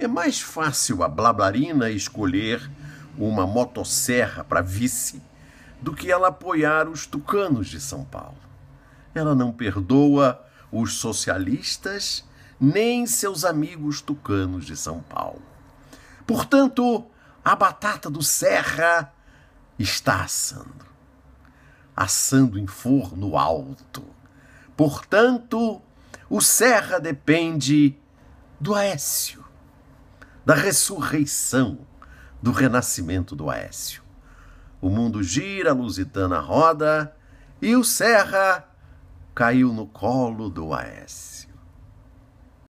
É mais fácil a Blablarina escolher uma motosserra para vice do que ela apoiar os tucanos de São Paulo. Ela não perdoa os socialistas nem seus amigos tucanos de São Paulo. Portanto, a batata do Serra está assando, assando em forno alto. Portanto, o Serra depende do Aécio da ressurreição, do renascimento do Aécio. O mundo gira, a Lusitana roda e o Serra caiu no colo do Aécio.